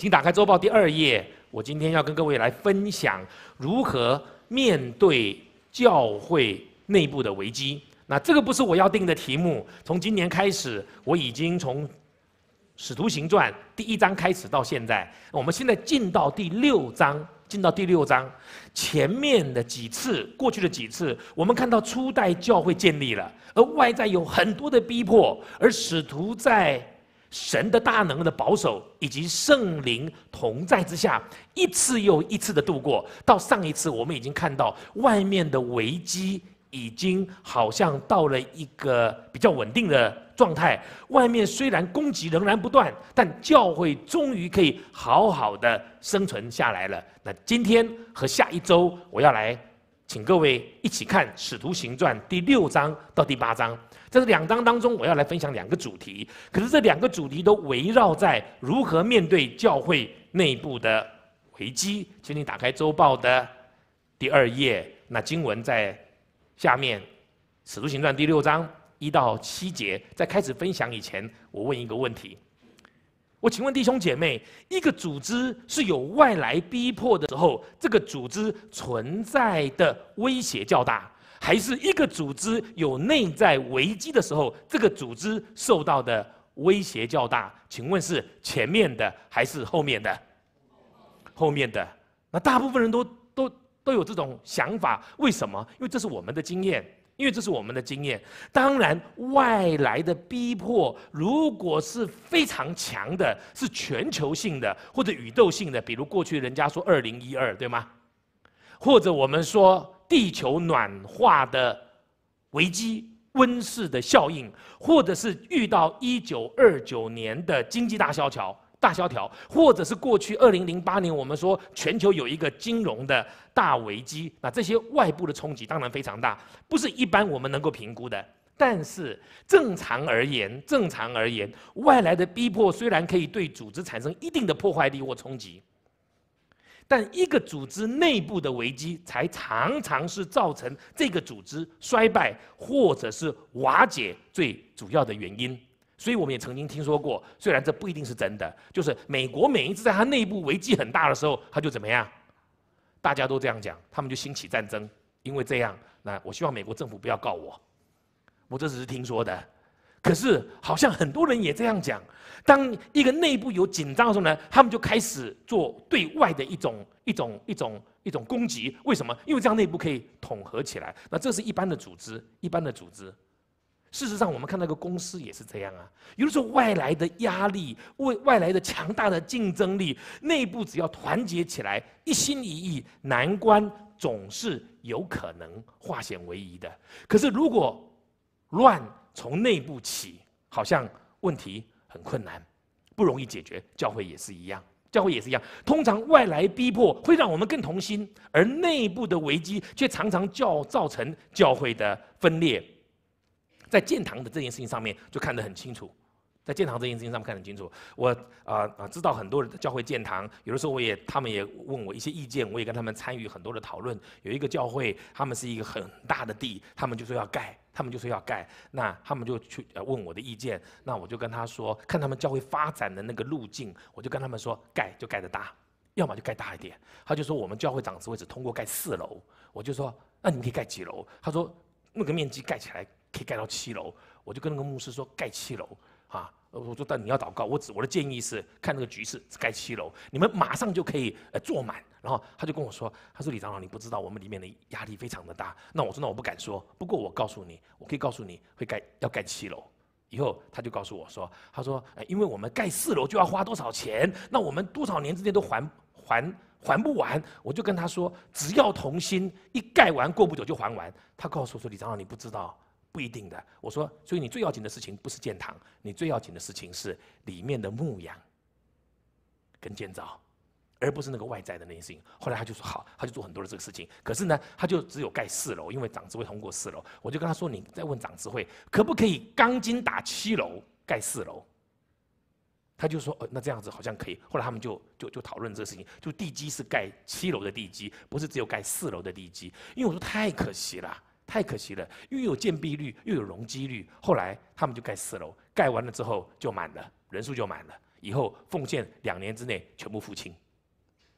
请打开周报第二页。我今天要跟各位来分享如何面对教会内部的危机。那这个不是我要定的题目。从今年开始，我已经从《使徒行传》第一章开始到现在，我们现在进到第六章。进到第六章，前面的几次，过去的几次，我们看到初代教会建立了，而外在有很多的逼迫，而使徒在。神的大能的保守以及圣灵同在之下，一次又一次的度过。到上一次，我们已经看到外面的危机已经好像到了一个比较稳定的状态。外面虽然攻击仍然不断，但教会终于可以好好的生存下来了。那今天和下一周，我要来。请各位一起看《使徒行传》第六章到第八章，在这两章当中，我要来分享两个主题。可是这两个主题都围绕在如何面对教会内部的危机。请你打开周报的第二页，那经文在下面，《使徒行传》第六章一到七节。在开始分享以前，我问一个问题。我请问弟兄姐妹，一个组织是有外来逼迫的时候，这个组织存在的威胁较大，还是一个组织有内在危机的时候，这个组织受到的威胁较大？请问是前面的还是后面的？后面的。那大部分人都都都有这种想法，为什么？因为这是我们的经验。因为这是我们的经验。当然，外来的逼迫如果是非常强的，是全球性的或者宇宙性的，比如过去人家说二零一二，对吗？或者我们说地球暖化的危机、温室的效应，或者是遇到一九二九年的经济大萧条。大萧条，或者是过去二零零八年，我们说全球有一个金融的大危机，那这些外部的冲击当然非常大，不是一般我们能够评估的。但是正常而言，正常而言，外来的逼迫虽然可以对组织产生一定的破坏力或冲击，但一个组织内部的危机，才常常是造成这个组织衰败或者是瓦解最主要的原因。所以我们也曾经听说过，虽然这不一定是真的，就是美国每一次在他内部危机很大的时候，他就怎么样？大家都这样讲，他们就兴起战争，因为这样。那我希望美国政府不要告我，我这只是听说的。可是好像很多人也这样讲，当一个内部有紧张的时候呢，他们就开始做对外的一种一种一种一种攻击。为什么？因为这样内部可以统合起来。那这是一般的组织，一般的组织。事实上，我们看到一个公司也是这样啊。有的时候，外来的压力、外外来的强大的竞争力，内部只要团结起来，一心一意，难关总是有可能化险为夷的。可是，如果乱从内部起，好像问题很困难，不容易解决。教会也是一样，教会也是一样。通常，外来逼迫会让我们更同心，而内部的危机却常常叫造成教会的分裂。在建堂的这件事情上面就看得很清楚，在建堂这件事情上面看得很清楚。我啊啊知道很多的教会建堂，有的时候我也他们也问我一些意见，我也跟他们参与很多的讨论。有一个教会，他们是一个很大的地，他们就说要盖，他们就说要盖，那他们就去问我的意见，那我就跟他说，看他们教会发展的那个路径，我就跟他们说，盖就盖的大，要么就盖大一点。他就说我们教会长子会只通过盖四楼，我就说那你可以盖几楼？他说那个面积盖起来。可以盖到七楼，我就跟那个牧师说盖七楼，啊，我说但你要祷告，我只我的建议是看那个局势盖七楼，你们马上就可以呃坐满。然后他就跟我说，他说李长老你不知道我们里面的压力非常的大。那我说那我不敢说，不过我告诉你，我可以告诉你会盖要盖七楼。以后他就告诉我说，他说因为我们盖四楼就要花多少钱，那我们多少年之内都还还还不完。我就跟他说，只要同心一盖完，过不久就还完。他告诉我说李长老你不知道。不一定的，我说，所以你最要紧的事情不是建堂，你最要紧的事情是里面的牧羊，跟建造，而不是那个外在的那些事情。后来他就说好，他就做很多的这个事情。可是呢，他就只有盖四楼，因为长治会通过四楼。我就跟他说，你再问长治会可不可以钢筋打七楼盖四楼。他就说，哦，那这样子好像可以。后来他们就就就讨论这个事情，就地基是盖七楼的地基，不是只有盖四楼的地基，因为我说太可惜了。太可惜了，又有建蔽率，又有容积率。后来他们就盖四楼，盖完了之后就满了，人数就满了。以后奉献两年之内全部付清。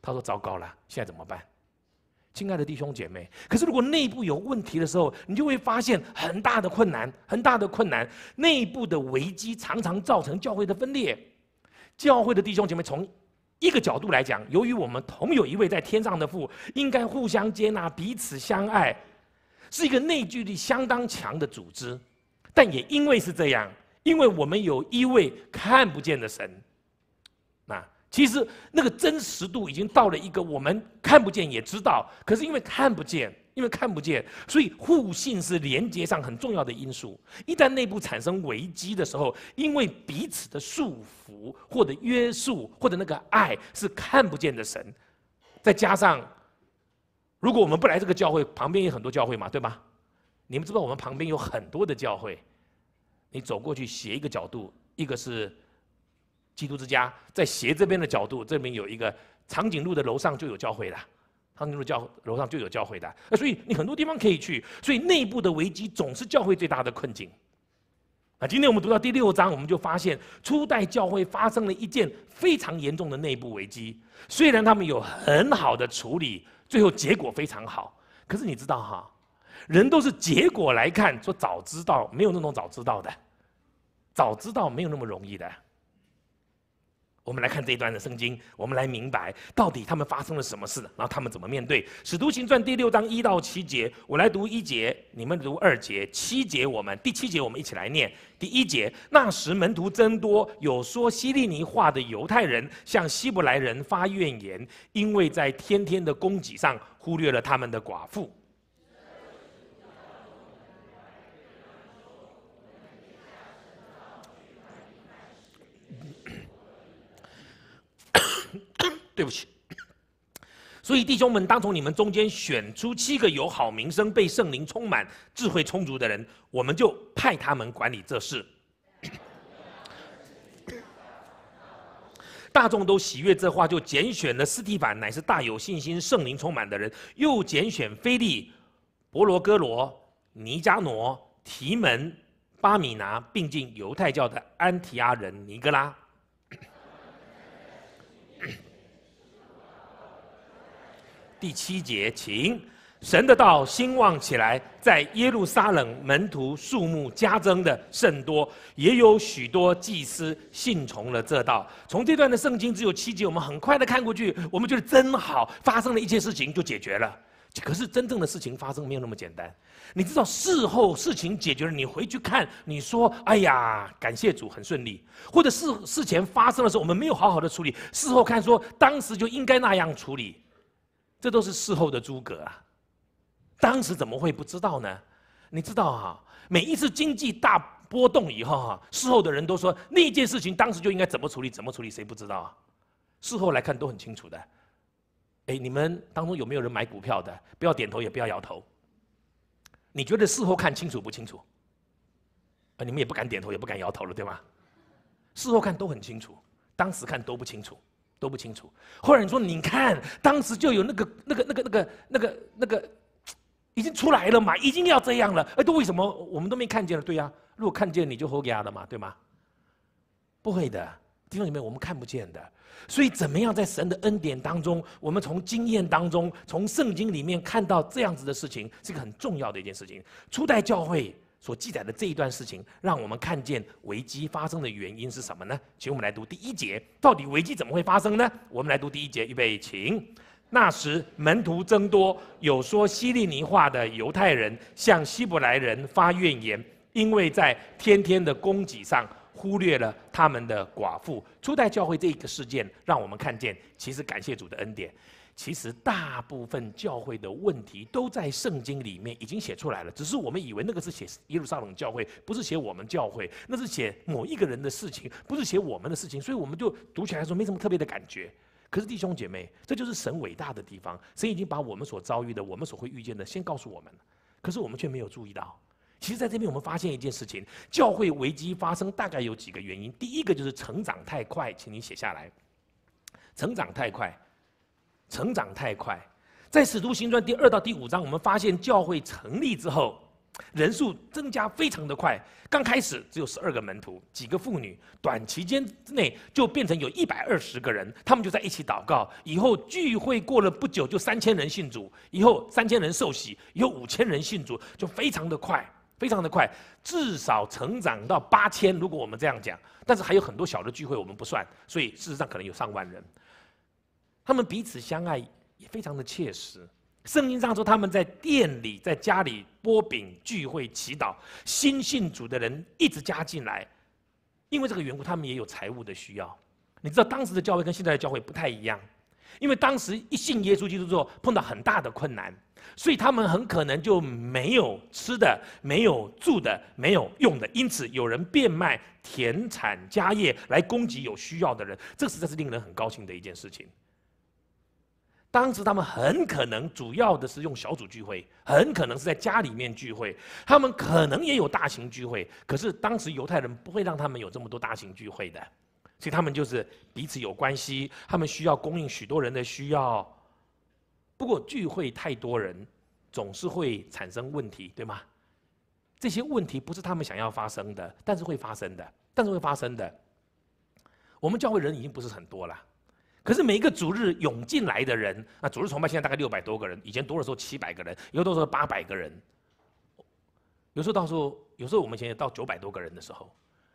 他说：“糟糕了，现在怎么办？”亲爱的弟兄姐妹，可是如果内部有问题的时候，你就会发现很大的困难，很大的困难。内部的危机常常造成教会的分裂。教会的弟兄姐妹，从一个角度来讲，由于我们同有一位在天上的父，应该互相接纳，彼此相爱。是一个内聚力相当强的组织，但也因为是这样，因为我们有一位看不见的神，那其实那个真实度已经到了一个我们看不见也知道，可是因为看不见，因为看不见，所以互信是连接上很重要的因素。一旦内部产生危机的时候，因为彼此的束缚或者约束或者那个爱是看不见的神，再加上。如果我们不来这个教会，旁边有很多教会嘛，对吧？你们知道我们旁边有很多的教会，你走过去斜一个角度，一个是基督之家，在斜这边的角度，这边有一个长颈鹿的楼上就有教会的，长颈鹿教楼上就有教会的。所以你很多地方可以去。所以内部的危机总是教会最大的困境。啊，今天我们读到第六章，我们就发现初代教会发生了一件非常严重的内部危机，虽然他们有很好的处理。最后结果非常好，可是你知道哈，人都是结果来看，说早知道没有那种早知道的，早知道没有那么容易的。我们来看这一段的圣经，我们来明白到底他们发生了什么事，然后他们怎么面对《使徒行传》第六章一到七节，我来读一节，你们读二节，七节我们第七节我们一起来念。第一节，那时门徒增多，有说希利尼话的犹太人向希伯来人发怨言，因为在天天的供给上忽略了他们的寡妇。对不起，所以弟兄们，当从你们中间选出七个有好名声、被圣灵充满、智慧充足的人，我们就派他们管理这事。大众都喜悦这话，就拣选了斯蒂凡，乃是大有信心、圣灵充满的人；又拣选菲利、博罗戈罗、尼加诺、提门、巴米拿，并进犹太教的安提阿人尼格拉。第七节，请神的道兴旺起来，在耶路撒冷门徒数目加增的甚多，也有许多祭司信从了这道。从这段的圣经只有七节，我们很快的看过去，我们觉得真好，发生了一切事情就解决了。可是真正的事情发生没有那么简单。你知道事后事情解决了，你回去看，你说：“哎呀，感谢主，很顺利。”或者事事前发生的时候，我们没有好好的处理，事后看说当时就应该那样处理。这都是事后的诸葛啊，当时怎么会不知道呢？你知道哈，每一次经济大波动以后哈，事后的人都说那件事情当时就应该怎么处理，怎么处理，谁不知道啊？事后来看都很清楚的。哎，你们当中有没有人买股票的？不要点头也不要摇头。你觉得事后看清楚不清楚？啊，你们也不敢点头也不敢摇头了，对吗？事后看都很清楚，当时看都不清楚。都不清楚，后来你说你看，当时就有那个那个那个那个那个那个，已经出来了嘛，已经要这样了，哎，都为什么我们都没看见了？对呀，如果看见你就吼他了嘛，对吗？不会的，弟兄姐妹，我们看不见的。所以怎么样在神的恩典当中，我们从经验当中，从圣经里面看到这样子的事情，是个很重要的一件事情。初代教会。所记载的这一段事情，让我们看见危机发生的原因是什么呢？请我们来读第一节，到底危机怎么会发生呢？我们来读第一节，预备，请。那时门徒增多，有说希利尼话的犹太人向希伯来人发怨言，因为在天天的供给上忽略了他们的寡妇。初代教会这一个事件，让我们看见，其实感谢主的恩典。其实大部分教会的问题都在圣经里面已经写出来了，只是我们以为那个是写耶路撒冷教会，不是写我们教会，那是写某一个人的事情，不是写我们的事情，所以我们就读起来说没什么特别的感觉。可是弟兄姐妹，这就是神伟大的地方，神已经把我们所遭遇的、我们所会遇见的，先告诉我们了，可是我们却没有注意到。其实在这边我们发现一件事情：教会危机发生大概有几个原因，第一个就是成长太快，请你写下来，成长太快。成长太快，在《使徒行传》第二到第五章，我们发现教会成立之后，人数增加非常的快。刚开始只有十二个门徒，几个妇女，短期间之内就变成有一百二十个人，他们就在一起祷告。以后聚会过了不久，就三千人信主，以后三千人受洗，有五千人信主，就非常的快，非常的快，至少成长到八千。如果我们这样讲，但是还有很多小的聚会我们不算，所以事实上可能有上万人。他们彼此相爱也非常的切实。圣经上说他们在店里、在家里波饼聚会、祈祷，新信主的人一直加进来，因为这个缘故，他们也有财务的需要。你知道当时的教会跟现在的教会不太一样，因为当时一信耶稣基督之后碰到很大的困难，所以他们很可能就没有吃的、没有住的、没有用的。因此有人变卖田产家业来供给有需要的人，这实在是令人很高兴的一件事情。当时他们很可能主要的是用小组聚会，很可能是在家里面聚会。他们可能也有大型聚会，可是当时犹太人不会让他们有这么多大型聚会的，所以他们就是彼此有关系，他们需要供应许多人的需要。不过聚会太多人，总是会产生问题，对吗？这些问题不是他们想要发生的，但是会发生的，但是会发生的。我们教会人已经不是很多了。可是每一个主日涌进来的人，那主日崇拜现在大概六百多个人，以前多的时候七百个人，有时候八百个人，有时候到时候有时候我们现在到九百多个人的时候，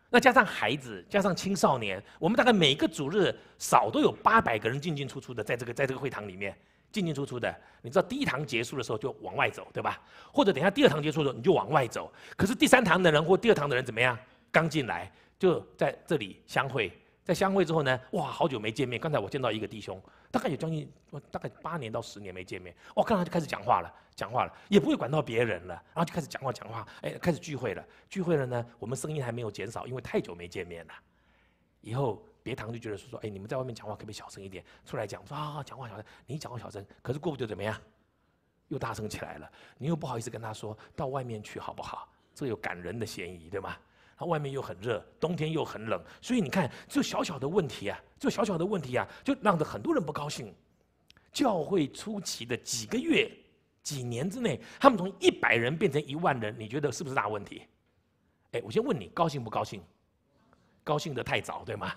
那加上孩子，加上青少年，我们大概每个主日少都有八百个人进进出出的在这个在这个会堂里面进进出出的，你知道第一堂结束的时候就往外走，对吧？或者等下第二堂结束的时候你就往外走，可是第三堂的人或第二堂的人怎么样？刚进来就在这里相会。在相会之后呢，哇，好久没见面。刚才我见到一个弟兄，大概有将近，大概八年到十年没见面。哇，看他就开始讲话了，讲话了，也不会管到别人了，然后就开始讲话，讲话，哎，开始聚会了，聚会了呢，我们声音还没有减少，因为太久没见面了。以后别堂就觉得说说，哎，你们在外面讲话可不可以小声一点，出来讲说啊，讲话小声，你讲话小声，可是过不久怎么样，又大声起来了，你又不好意思跟他说，到外面去好不好？这有感人的嫌疑，对吗？它外面又很热，冬天又很冷，所以你看，这小小的问题啊，这小小的问题啊，就让着很多人不高兴。教会初期的几个月、几年之内，他们从一百人变成一万人，你觉得是不是大问题？哎，我先问你，高兴不高兴？高兴的太早，对吗？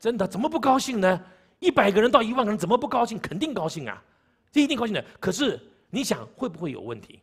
真的，怎么不高兴呢？一百个人到一万个人，怎么不高兴？肯定高兴啊，这一定高兴的。可是，你想会不会有问题？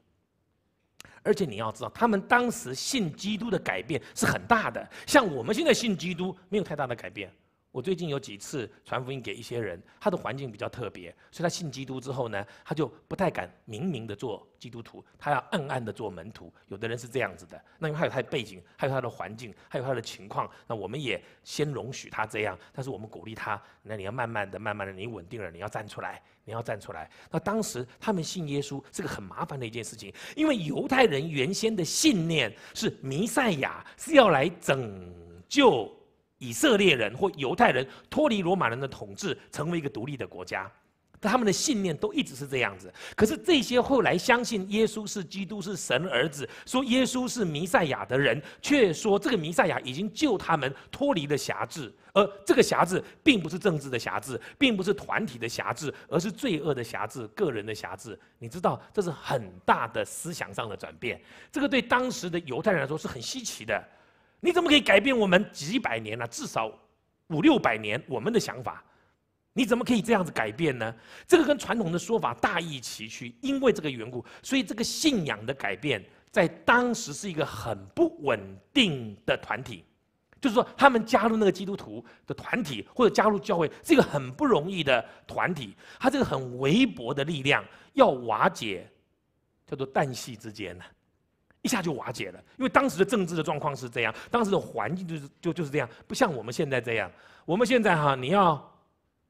而且你要知道，他们当时信基督的改变是很大的，像我们现在信基督没有太大的改变。我最近有几次传福音给一些人，他的环境比较特别，所以他信基督之后呢，他就不太敢明明的做基督徒，他要暗暗的做门徒。有的人是这样子的，那因为他有他的背景，还有他的环境，还有他的情况，那我们也先容许他这样，但是我们鼓励他。那你要慢慢的、慢慢的，你稳定了，你要站出来，你要站出来。那当时他们信耶稣是个很麻烦的一件事情，因为犹太人原先的信念是弥赛亚是要来拯救。以色列人或犹太人脱离罗马人的统治，成为一个独立的国家。他们的信念都一直是这样子。可是这些后来相信耶稣是基督是神儿子，说耶稣是弥赛亚的人，却说这个弥赛亚已经救他们脱离了辖制。而这个辖制并不是政治的辖制，并不是团体的辖制，而是罪恶的辖制、个人的辖制。你知道，这是很大的思想上的转变。这个对当时的犹太人来说是很稀奇的。你怎么可以改变我们几百年啊，至少五六百年我们的想法，你怎么可以这样子改变呢？这个跟传统的说法大异其趣。因为这个缘故，所以这个信仰的改变在当时是一个很不稳定的团体，就是说他们加入那个基督徒的团体或者加入教会，是一个很不容易的团体，他这个很微薄的力量要瓦解，叫做旦夕之间呢。一下就瓦解了，因为当时的政治的状况是这样，当时的环境就是就就是这样，不像我们现在这样。我们现在哈，你要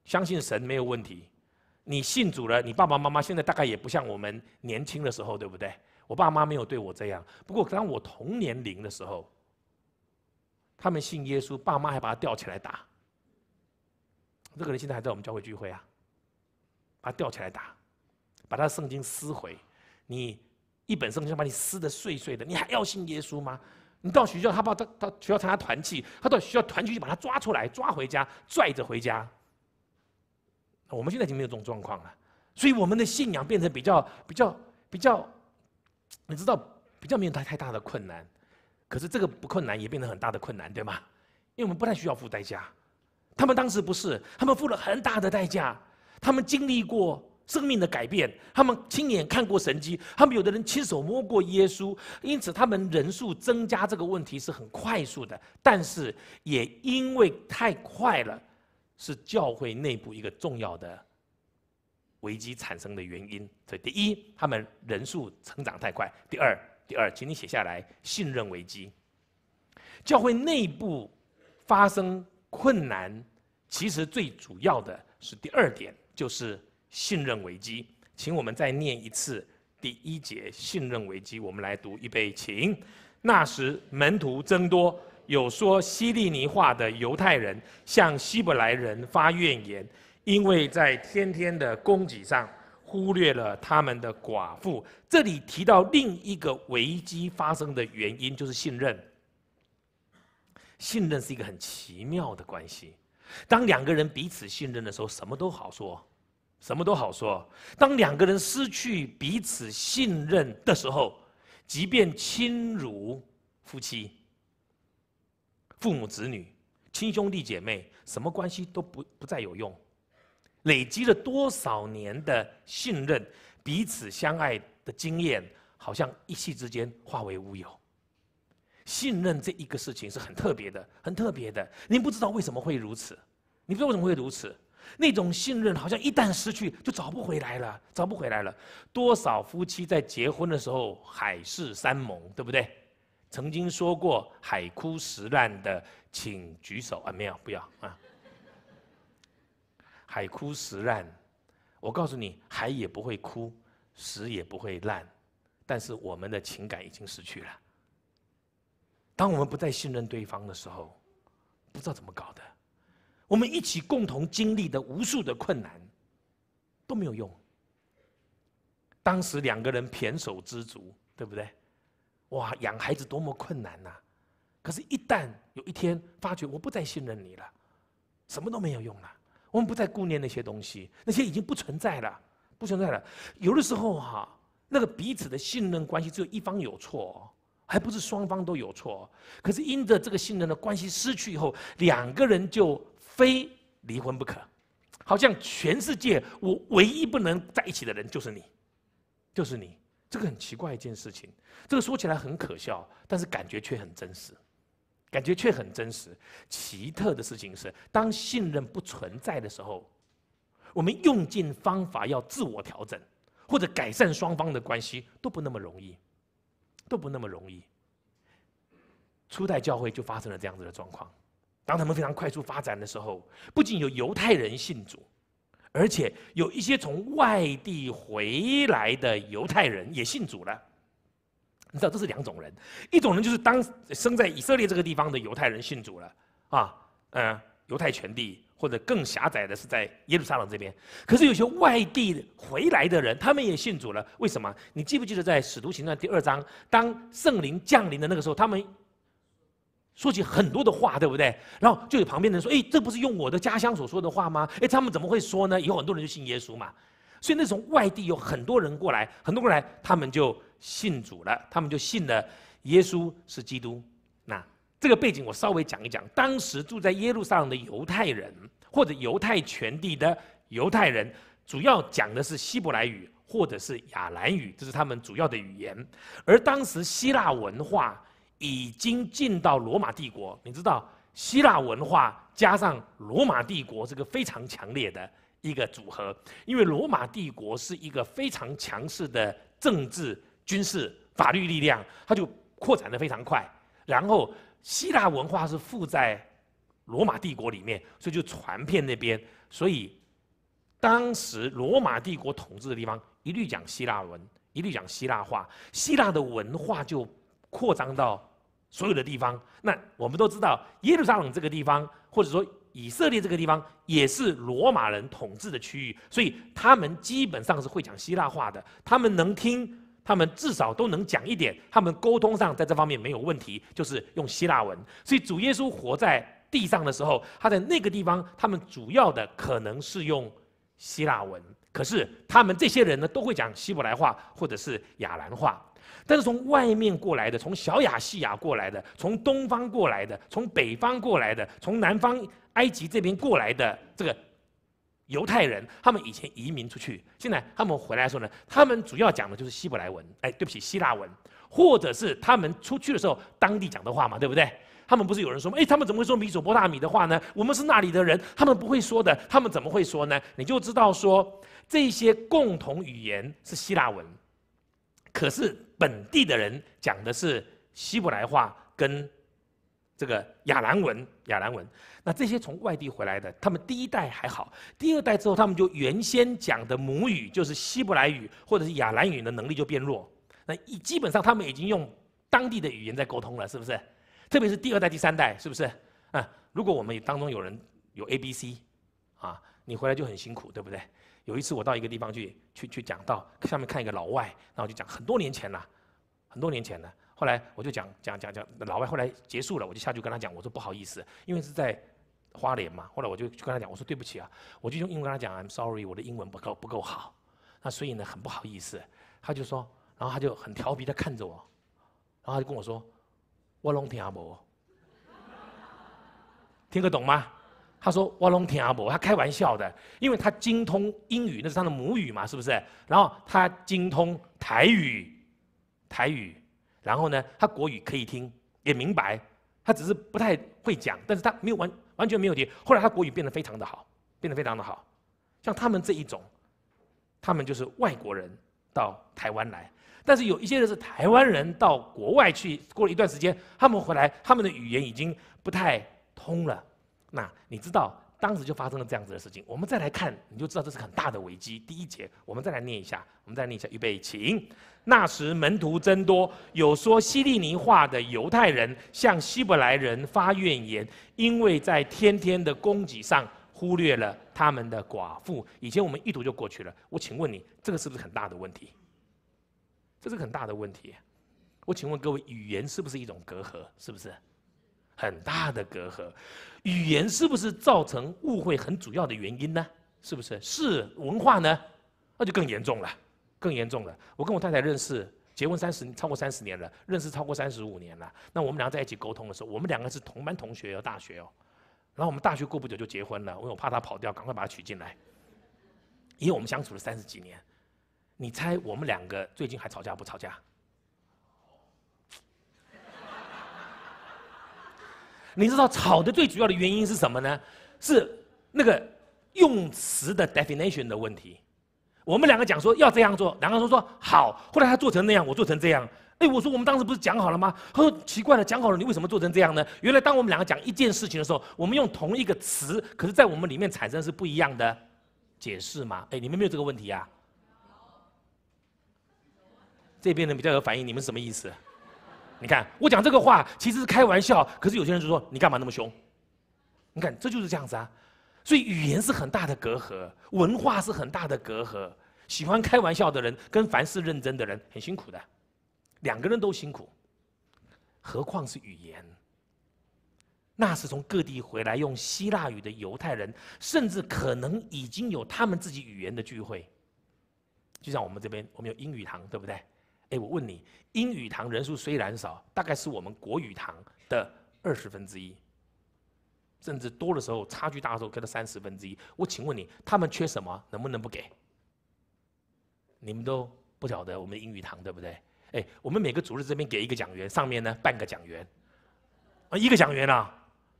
相信神没有问题，你信主了，你爸爸妈妈现在大概也不像我们年轻的时候，对不对？我爸妈没有对我这样，不过当我同年龄的时候，他们信耶稣，爸妈还把他吊起来打。这个人现在还在我们教会聚会啊，把他吊起来打，把他的圣经撕毁，你。一本圣经把你撕得碎碎的，你还要信耶稣吗？你到学校，他把他到学校参加团契，他到学校团契就把他抓出来，抓回家，拽着回家。我们现在已经没有这种状况了，所以我们的信仰变成比较比较比较，你知道，比较没有太太大的困难。可是这个不困难也变成很大的困难，对吗？因为我们不太需要付代价。他们当时不是，他们付了很大的代价，他们经历过。生命的改变，他们亲眼看过神迹，他们有的人亲手摸过耶稣，因此他们人数增加这个问题是很快速的，但是也因为太快了，是教会内部一个重要的危机产生的原因。所以，第一，他们人数成长太快；第二，第二，请你写下来，信任危机。教会内部发生困难，其实最主要的是第二点，就是。信任危机，请我们再念一次第一节“信任危机”。我们来读一倍，请。那时门徒增多，有说希利尼话的犹太人向希伯来人发怨言，因为在天天的供给上忽略了他们的寡妇。这里提到另一个危机发生的原因，就是信任。信任是一个很奇妙的关系，当两个人彼此信任的时候，什么都好说。什么都好说，当两个人失去彼此信任的时候，即便亲如夫妻、父母子女、亲兄弟姐妹，什么关系都不不再有用。累积了多少年的信任、彼此相爱的经验，好像一气之间化为乌有。信任这一个事情是很特别的，很特别的。你不知道为什么会如此，你不知道为什么会如此。那种信任好像一旦失去就找不回来了，找不回来了。多少夫妻在结婚的时候海誓山盟，对不对？曾经说过海枯石烂的，请举手啊！没有，不要啊。海枯石烂，我告诉你，海也不会枯，石也不会烂，但是我们的情感已经失去了。当我们不再信任对方的时候，不知道怎么搞的。我们一起共同经历的无数的困难都没有用。当时两个人胼手知足，对不对？哇，养孩子多么困难呐！可是，一旦有一天发觉我不再信任你了，什么都没有用了。我们不再顾念那些东西，那些已经不存在了，不存在了。有的时候哈，那个彼此的信任关系，只有一方有错，还不是双方都有错。可是，因着这个信任的关系失去以后，两个人就。非离婚不可，好像全世界我唯一不能在一起的人就是你，就是你。这个很奇怪一件事情，这个说起来很可笑，但是感觉却很真实，感觉却很真实。奇特的事情是，当信任不存在的时候，我们用尽方法要自我调整，或者改善双方的关系都不那么容易，都不那么容易。初代教会就发生了这样子的状况。当他们非常快速发展的时候，不仅有犹太人信主，而且有一些从外地回来的犹太人也信主了。你知道这是两种人，一种人就是当生在以色列这个地方的犹太人信主了啊，嗯，犹太全地或者更狭窄的是在耶路撒冷这边。可是有些外地回来的人，他们也信主了。为什么？你记不记得在使徒行传第二章，当圣灵降临的那个时候，他们？说起很多的话，对不对？然后就有旁边人说：“哎，这不是用我的家乡所说的话吗？”哎，他们怎么会说呢？有很多人就信耶稣嘛。所以那时候外地有很多人过来，很多过来，他们就信主了，他们就信了耶稣是基督。那这个背景我稍微讲一讲。当时住在耶路撒冷的犹太人，或者犹太全地的犹太人，主要讲的是希伯来语或者是雅兰语，这是他们主要的语言。而当时希腊文化。已经进到罗马帝国，你知道希腊文化加上罗马帝国这个非常强烈的一个组合，因为罗马帝国是一个非常强势的政治、军事、法律力量，它就扩展的非常快。然后希腊文化是附在罗马帝国里面，所以就传遍那边。所以当时罗马帝国统治的地方一律讲希腊文，一律讲希腊话，希腊的文化就扩张到。所有的地方，那我们都知道，耶路撒冷这个地方，或者说以色列这个地方，也是罗马人统治的区域，所以他们基本上是会讲希腊话的，他们能听，他们至少都能讲一点，他们沟通上在这方面没有问题，就是用希腊文。所以主耶稣活在地上的时候，他在那个地方，他们主要的可能是用希腊文，可是他们这些人呢，都会讲希伯来话或者是亚兰话。但是从外面过来的，从小亚细亚过来的，从东方过来的，从北方过来的，从南方埃及这边过来的这个犹太人，他们以前移民出去，现在他们回来说呢，他们主要讲的就是希伯来文。哎，对不起，希腊文，或者是他们出去的时候当地讲的话嘛，对不对？他们不是有人说吗？哎，他们怎么会说米索波大米的话呢？我们是那里的人，他们不会说的，他们怎么会说呢？你就知道说这些共同语言是希腊文。可是本地的人讲的是希伯来话跟这个亚兰文，亚兰文。那这些从外地回来的，他们第一代还好，第二代之后，他们就原先讲的母语就是希伯来语或者是亚兰语的能力就变弱。那一基本上他们已经用当地的语言在沟通了，是不是？特别是第二代、第三代，是不是？啊，如果我们当中有人有 A、B、C，啊，你回来就很辛苦，对不对？有一次我到一个地方去去去讲，到下面看一个老外，然后我就讲很多年前了，很多年前了。后来我就讲讲讲讲老外，后来结束了，我就下去跟他讲，我说不好意思，因为是在花莲嘛。后来我就跟他讲，我说对不起啊，我就用英文跟他讲 I'm sorry，我的英文不够不够好。那所以呢很不好意思，他就说，然后他就很调皮的看着我，然后他就跟我说，我拢听无，听得懂吗？他说：“我拢听伯，他开玩笑的。因为他精通英语，那是他的母语嘛，是不是？然后他精通台语，台语。然后呢，他国语可以听，也明白。他只是不太会讲，但是他没有完，完全没有听。后来他国语变得非常的好，变得非常的好。像他们这一种，他们就是外国人到台湾来。但是有一些人是台湾人到国外去过了一段时间，他们回来，他们的语言已经不太通了。”那你知道，当时就发生了这样子的事情。我们再来看，你就知道这是很大的危机。第一节，我们再来念一下，我们再念一下，预备，请。那时门徒增多，有说希利尼话的犹太人向希伯来人发怨言，因为在天天的供给上忽略了他们的寡妇。以前我们一读就过去了。我请问你，这个是不是很大的问题？这是很大的问题。我请问各位，语言是不是一种隔阂？是不是？很大的隔阂，语言是不是造成误会很主要的原因呢？是不是？是文化呢？那就更严重了，更严重了。我跟我太太认识，结婚三十超过三十年了，认识超过三十五年了。那我们俩在一起沟通的时候，我们两个是同班同学哦，大学哦。然后我们大学过不久就结婚了，因为我怕她跑掉，赶快把她娶进来。因为我们相处了三十几年，你猜我们两个最近还吵架不吵架？你知道吵的最主要的原因是什么呢？是那个用词的 definition 的问题。我们两个讲说要这样做，两个人说好，后来他做成那样，我做成这样。哎，我说我们当时不是讲好了吗？他说奇怪了，讲好了你为什么做成这样呢？原来当我们两个讲一件事情的时候，我们用同一个词，可是在我们里面产生是不一样的解释嘛。哎，你们没有这个问题啊？这边人比较有反应，你们什么意思？你看，我讲这个话其实是开玩笑，可是有些人就说你干嘛那么凶？你看，这就是这样子啊。所以语言是很大的隔阂，文化是很大的隔阂。喜欢开玩笑的人跟凡事认真的人很辛苦的，两个人都辛苦，何况是语言？那是从各地回来用希腊语的犹太人，甚至可能已经有他们自己语言的聚会。就像我们这边，我们有英语堂，对不对？哎，我问你，英语堂人数虽然少，大概是我们国语堂的二十分之一，甚至多的时候，差距大的时候，给到三十分之一。我请问你，他们缺什么？能不能不给？你们都不晓得我们英语堂对不对？哎，我们每个组日这边给一个讲员，上面呢半个讲员，啊，一个讲员啊，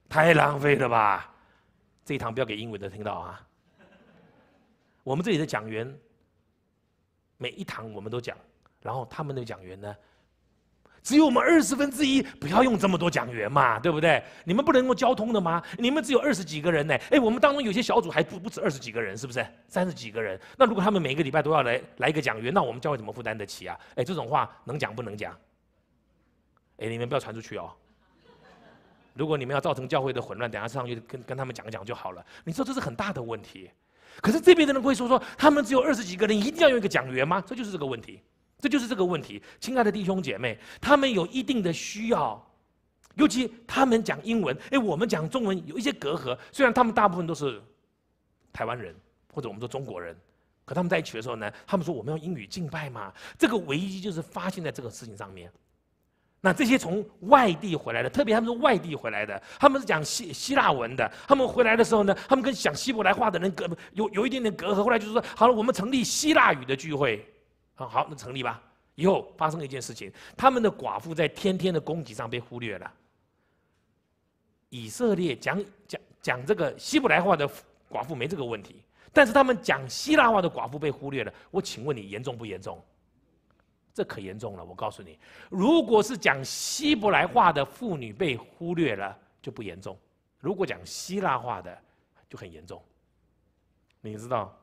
太浪费了吧！这一堂不要给英文的听到啊。我们这里的讲员，每一堂我们都讲。然后他们的讲员呢，只有我们二十分之一，不要用这么多讲员嘛，对不对？你们不能用交通的吗？你们只有二十几个人呢，哎，我们当中有些小组还不不止二十几个人，是不是三十几个人？那如果他们每个礼拜都要来来一个讲员，那我们教会怎么负担得起啊？哎，这种话能讲不能讲？哎，你们不要传出去哦。如果你们要造成教会的混乱，等下上去跟跟他们讲一讲就好了。你说这是很大的问题，可是这边的人会说说他们只有二十几个人，一定要用一个讲员吗？这就是这个问题。这就是这个问题，亲爱的弟兄姐妹，他们有一定的需要，尤其他们讲英文，哎，我们讲中文有一些隔阂。虽然他们大部分都是台湾人或者我们说中国人，可他们在一起的时候呢，他们说我们要英语敬拜嘛，这个唯一就是发现在这个事情上面。那这些从外地回来的，特别他们是外地回来的，他们是讲希希腊文的，他们回来的时候呢，他们跟讲希伯来话的人隔有有一点点隔阂。后来就是说，好了，我们成立希腊语的聚会。好，那成立吧。以后发生了一件事情，他们的寡妇在天天的攻击上被忽略了。以色列讲讲讲这个希伯来话的寡妇没这个问题，但是他们讲希腊话的寡妇被忽略了。我请问你，严重不严重？这可严重了。我告诉你，如果是讲希伯来话的妇女被忽略了，就不严重；如果讲希腊话的，就很严重。你知道？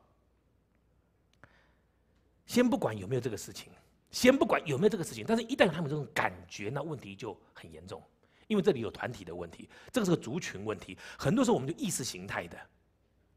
先不管有没有这个事情，先不管有没有这个事情，但是一旦他们这种感觉，那问题就很严重，因为这里有团体的问题，这个是个族群问题，很多时候我们就意识形态的，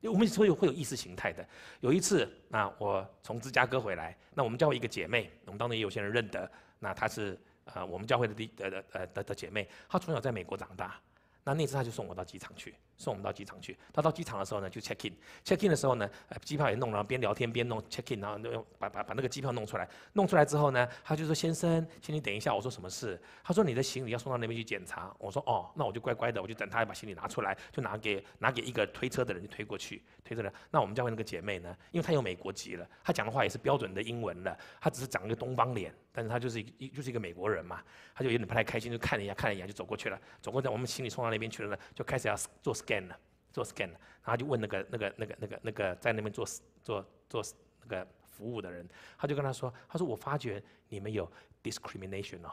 我们所有会有意识形态的。有一次啊，我从芝加哥回来，那我们教会一个姐妹，我们当中也有些人认得，那她是呃我们教会的的的呃的的姐妹，她从小在美国长大，那那次她就送我到机场去。送我们到机场去。他到机场的时候呢，就 check in。check in 的时候呢，呃，机票也弄了，边聊天边弄 check in，然后弄把把把那个机票弄出来。弄出来之后呢，他就说：“先生，请你等一下。”我说：“什么事？”他说：“你的行李要送到那边去检查。”我说：“哦，那我就乖乖的，我就等他把行李拿出来，就拿给拿给一个推车的人就推过去。推车人，那我们会那个姐妹呢，因为她有美国籍了，她讲的话也是标准的英文了。她只是长了个东方脸，但是她就是一就是一个美国人嘛。她就有点不太开心，就看了一下，看了一眼就走过去了。总过在我们行李送到那边去了呢，就开始要做。scan 呢，做 scan 呢，然后就问那个那个那个那个那个在那边做做做那个服务的人，他就跟他说，他说我发觉你们有 discrimination 哦，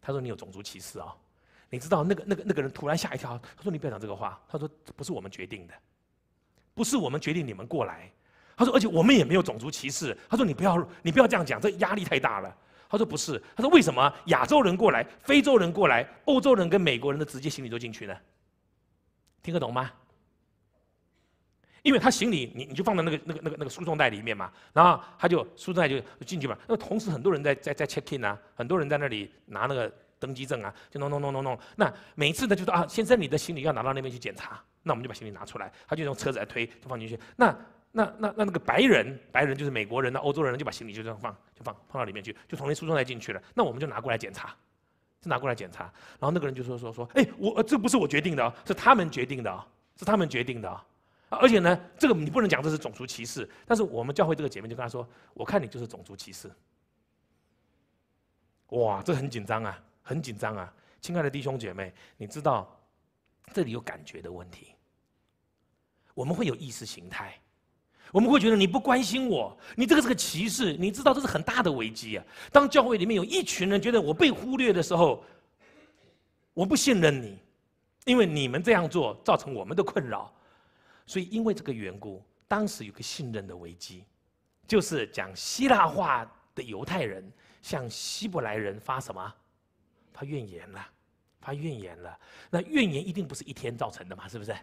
他说你有种族歧视哦，你知道那个那个那个人突然吓一跳，他说你不要讲这个话，他说不是我们决定的，不是我们决定你们过来，他说而且我们也没有种族歧视，他说你不要你不要这样讲，这压力太大了，他说不是，他说为什么亚洲人过来，非洲人过来，欧洲人跟美国人的直接行李都进去呢？听得懂吗？因为他行李你你就放在那个那个那个那个输送带里面嘛，然后他就输送带就进去嘛。那同时很多人在在在 check in 啊，很多人在那里拿那个登机证啊，就弄弄弄弄弄。那每一次呢就说啊，先生你的行李要拿到那边去检查，那我们就把行李拿出来，他就用车子来推，就放进去。那那那那那个白人白人就是美国人那欧洲人就把行李就这样放就放放到里面去，就从那输送带进去了，那我们就拿过来检查。是拿过来检查，然后那个人就说说说，哎，我这不是我决定的，是他们决定的啊，是他们决定的啊，而且呢，这个你不能讲这是种族歧视，但是我们教会这个姐妹就跟他说，我看你就是种族歧视。哇，这很紧张啊，很紧张啊，亲爱的弟兄姐妹，你知道，这里有感觉的问题，我们会有意识形态。我们会觉得你不关心我，你这个是个歧视。你知道这是很大的危机啊！当教会里面有一群人觉得我被忽略的时候，我不信任你，因为你们这样做造成我们的困扰。所以因为这个缘故，当时有个信任的危机，就是讲希腊话的犹太人向希伯来人发什么？发怨言了，发怨言了。那怨言一定不是一天造成的嘛，是不是？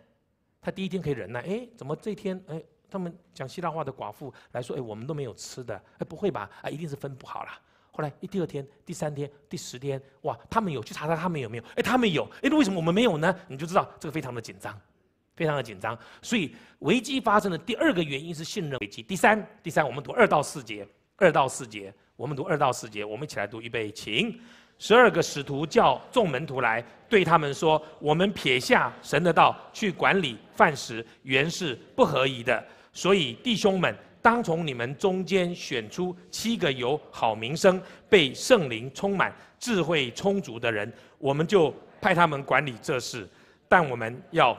他第一天可以忍耐，哎，怎么这天，哎？他们讲希腊话的寡妇来说：“哎，我们都没有吃的。”哎，不会吧？啊，一定是分不好啦。后来一第二天、第三天、第十天，哇，他们有去查查他们有没有？哎，他们有。哎，那为什么我们没有呢？你就知道这个非常的紧张，非常的紧张。所以危机发生的第二个原因是信任危机。第三，第三，我们读二到四节，二到四节，我们读二到四节，我们一起来读，预备，请十二个使徒叫众门徒来，对他们说：“我们撇下神的道去管理饭食，原是不合宜的。”所以，弟兄们，当从你们中间选出七个有好名声、被圣灵充满、智慧充足的人，我们就派他们管理这事。但我们要，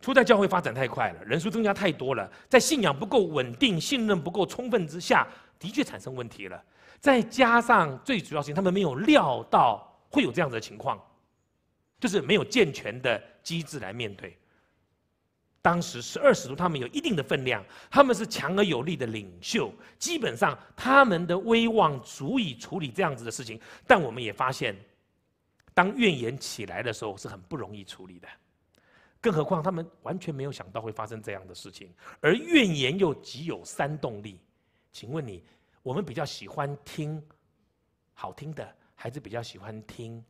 初代教会发展太快了，人数增加太多了，在信仰不够稳定、信任不够充分之下的确产生问题了。再加上最主要，是他们没有料到会有这样子的情况，就是没有健全的机制来面对。当时十二使徒他们有一定的分量，他们是强而有力的领袖，基本上他们的威望足以处理这样子的事情。但我们也发现，当怨言起来的时候是很不容易处理的，更何况他们完全没有想到会发生这样的事情，而怨言又极有煽动力。请问你，我们比较喜欢听好听的，还是比较喜欢听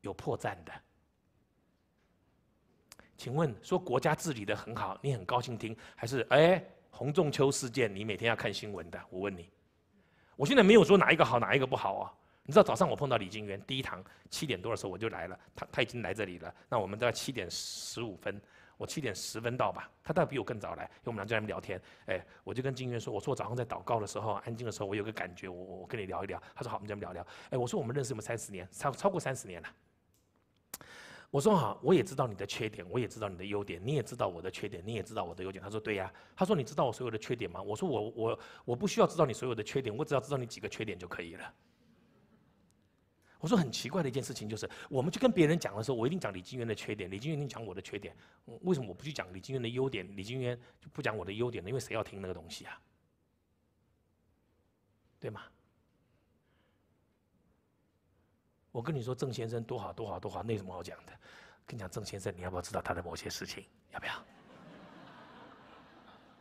有破绽的？请问说国家治理的很好，你很高兴听，还是哎洪仲秋事件你每天要看新闻的？我问你，我现在没有说哪一个好，哪一个不好啊？你知道早上我碰到李金元第一堂七点多的时候我就来了，他他已经来这里了。那我们大概七点十五分，我七点十分到吧，他大概比我更早来，因为我们俩在那边聊天。哎，我就跟金元说，我说我早上在祷告的时候，安静的时候我有个感觉，我我跟你聊一聊。他说好，我们这边聊聊。哎，我说我们认识有三十年，超超过三十年了。我说好，我也知道你的缺点，我也知道你的优点，你也知道我的缺点，你也知道我的优点。他说对呀，他说你知道我所有的缺点吗？我说我我我不需要知道你所有的缺点，我只要知道你几个缺点就可以了。我说很奇怪的一件事情就是，我们去跟别人讲的时候，我一定讲李金元的缺点，李金元一定讲我的缺点，为什么我不去讲李金元的优点？李金元就不讲我的优点呢？因为谁要听那个东西啊？对吗？我跟你说，郑先生多好多好多好，那有什么好讲的？跟你讲，郑先生，你要不要知道他的某些事情？要不要？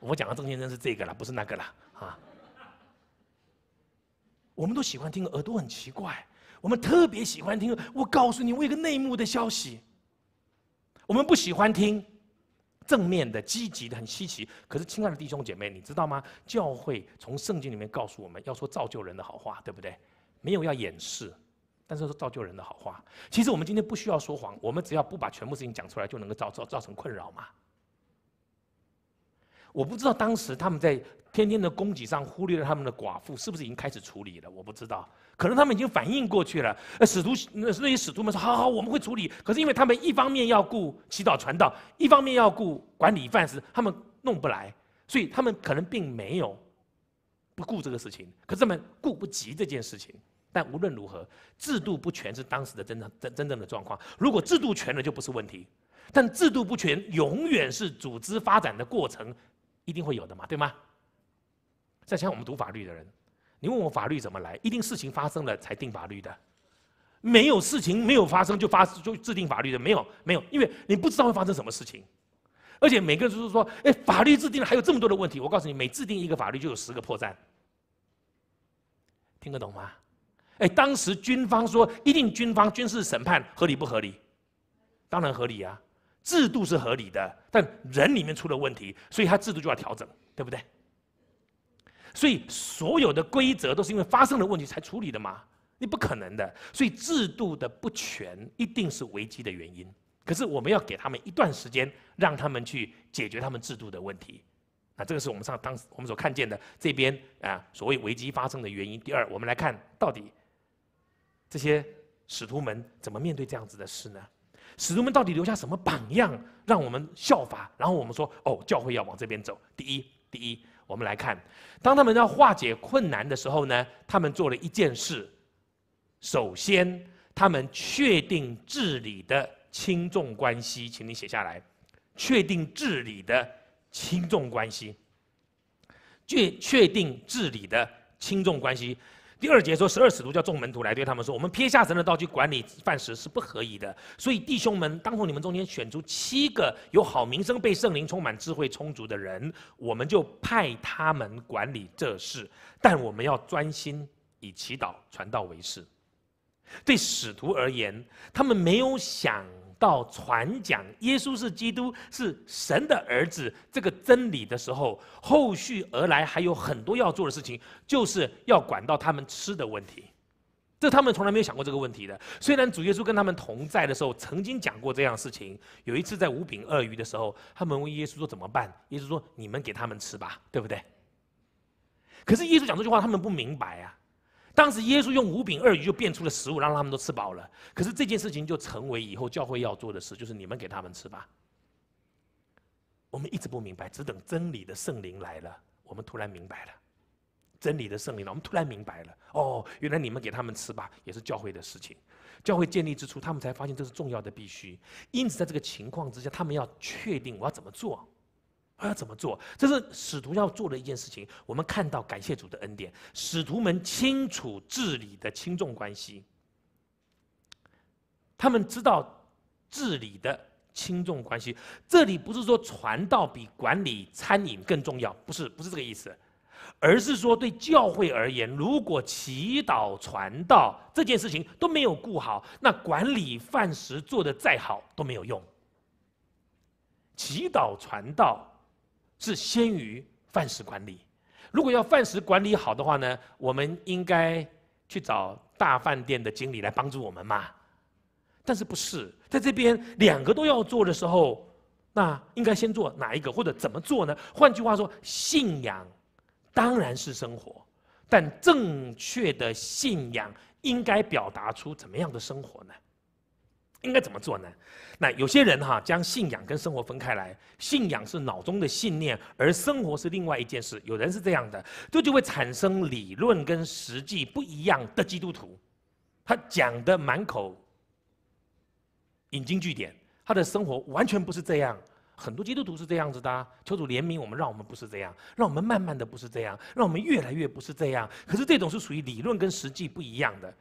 我讲的郑先生是这个啦，不是那个啦，啊。我们都喜欢听，耳朵很奇怪，我们特别喜欢听。我告诉你，我有个内幕的消息。我们不喜欢听正面的、积极的，很稀奇。可是，亲爱的弟兄姐妹，你知道吗？教会从圣经里面告诉我们要说造就人的好话，对不对？没有要掩饰。但是是造就人的好话。其实我们今天不需要说谎，我们只要不把全部事情讲出来，就能够造造造成困扰嘛。我不知道当时他们在天天的供给上忽略了他们的寡妇，是不是已经开始处理了？我不知道，可能他们已经反应过去了。那使徒那那些使徒们说：“好好，我们会处理。”可是因为他们一方面要顾祈祷传道，一方面要顾管理饭食，他们弄不来，所以他们可能并没有不顾这个事情，可是他们顾不及这件事情。但无论如何，制度不全是当时的真正、真真正的状况。如果制度全了，就不是问题。但制度不全，永远是组织发展的过程，一定会有的嘛，对吗？再像我们读法律的人，你问我法律怎么来？一定事情发生了才定法律的，没有事情没有发生就发就制定法律的，没有没有，因为你不知道会发生什么事情。而且每个人就是说，哎，法律制定了还有这么多的问题。我告诉你，每制定一个法律就有十个破绽，听得懂吗？哎，当时军方说一定军方军事审判合理不合理？当然合理啊，制度是合理的，但人里面出了问题，所以他制度就要调整，对不对？所以所有的规则都是因为发生了问题才处理的嘛？你不可能的。所以制度的不全一定是危机的原因。可是我们要给他们一段时间，让他们去解决他们制度的问题。那这个是我们上当时我们所看见的这边啊，所谓危机发生的原因。第二，我们来看到底。这些使徒们怎么面对这样子的事呢？使徒们到底留下什么榜样让我们效法？然后我们说，哦，教会要往这边走。第一，第一，我们来看，当他们要化解困难的时候呢，他们做了一件事。首先，他们确定治理的轻重关系，请你写下来。确定治理的轻重关系，确确定治理的轻重关系。第二节说，十二使徒叫众门徒来对他们说：“我们撇下神的道去管理饭食是不合宜的。所以弟兄们，当从你们中间选出七个有好名声、被圣灵充满、智慧充足的人，我们就派他们管理这事。但我们要专心以祈祷传道为事。”对使徒而言，他们没有想。到传讲耶稣是基督是神的儿子这个真理的时候，后续而来还有很多要做的事情，就是要管到他们吃的问题。这他们从来没有想过这个问题的。虽然主耶稣跟他们同在的时候，曾经讲过这样事情。有一次在五饼二鱼的时候，他们问耶稣说怎么办？耶稣说你们给他们吃吧，对不对？可是耶稣讲这句话，他们不明白啊。当时耶稣用五饼二鱼就变出了食物，让他们都吃饱了。可是这件事情就成为以后教会要做的事，就是你们给他们吃吧。我们一直不明白，只等真理的圣灵来了，我们突然明白了，真理的圣灵了，我们突然明白了，哦，原来你们给他们吃吧也是教会的事情。教会建立之初，他们才发现这是重要的必须。因此，在这个情况之下，他们要确定我要怎么做。要怎么做？这是使徒要做的一件事情。我们看到感谢主的恩典，使徒们清楚治理的轻重关系。他们知道治理的轻重关系。这里不是说传道比管理餐饮更重要，不是，不是这个意思，而是说对教会而言，如果祈祷、传道这件事情都没有顾好，那管理饭食做得再好都没有用。祈祷、传道。是先于饭食管理。如果要饭食管理好的话呢，我们应该去找大饭店的经理来帮助我们嘛。但是不是在这边两个都要做的时候，那应该先做哪一个，或者怎么做呢？换句话说，信仰当然是生活，但正确的信仰应该表达出怎么样的生活呢？应该怎么做呢？那有些人哈，将信仰跟生活分开来，信仰是脑中的信念，而生活是另外一件事。有人是这样的，这就会产生理论跟实际不一样的基督徒。他讲的满口引经据典，他的生活完全不是这样。很多基督徒是这样子的，求主怜悯我们，让我们不是这样，让我们慢慢的不是这样，让我们越来越不是这样。可是这种是属于理论跟实际不一样的，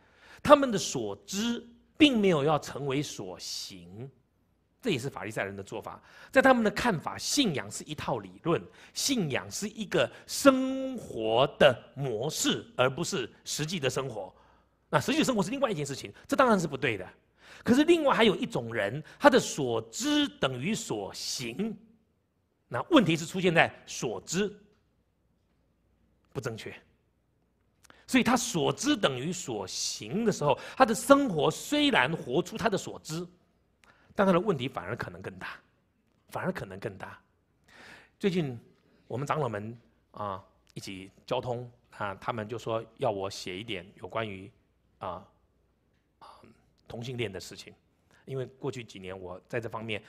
他们的所知。并没有要成为所行，这也是法利赛人的做法。在他们的看法，信仰是一套理论，信仰是一个生活的模式，而不是实际的生活。那实际生活是另外一件事情，这当然是不对的。可是另外还有一种人，他的所知等于所行，那问题是出现在所知不正确。所以，他所知等于所行的时候，他的生活虽然活出他的所知，但他的问题反而可能更大，反而可能更大。最近，我们长老们啊一起交通啊，他们就说要我写一点有关于啊啊同性恋的事情，因为过去几年我在这方面。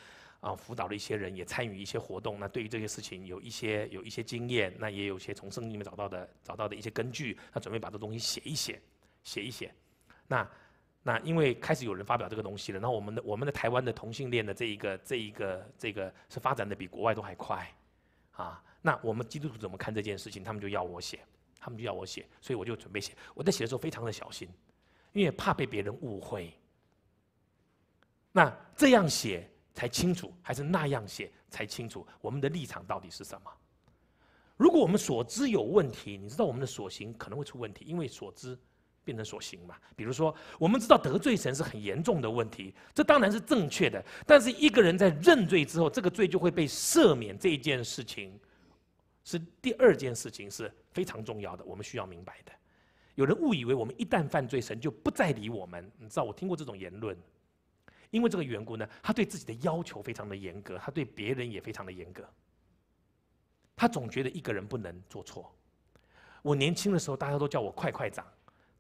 啊，辅导了一些人，也参与一些活动。那对于这些事情，有一些有一些经验，那也有些从圣经里面找到的找到的一些根据。那准备把这东西写一写，写一写。那那因为开始有人发表这个东西了，那我们的我们的台湾的同性恋的这一个这一个这个是发展的比国外都还快啊。那我们基督徒怎么看这件事情？他们就要我写，他们就要我写，所以我就准备写。我在写的时候非常的小心，因为怕被别人误会。那这样写。才清楚还是那样写才清楚，我们的立场到底是什么？如果我们所知有问题，你知道我们的所行可能会出问题，因为所知变成所行嘛。比如说，我们知道得罪神是很严重的问题，这当然是正确的。但是一个人在认罪之后，这个罪就会被赦免，这一件事情是第二件事情是非常重要的，我们需要明白的。有人误以为我们一旦犯罪，神就不再理我们。你知道，我听过这种言论。因为这个缘故呢，他对自己的要求非常的严格，他对别人也非常的严格。他总觉得一个人不能做错。我年轻的时候，大家都叫我快快长。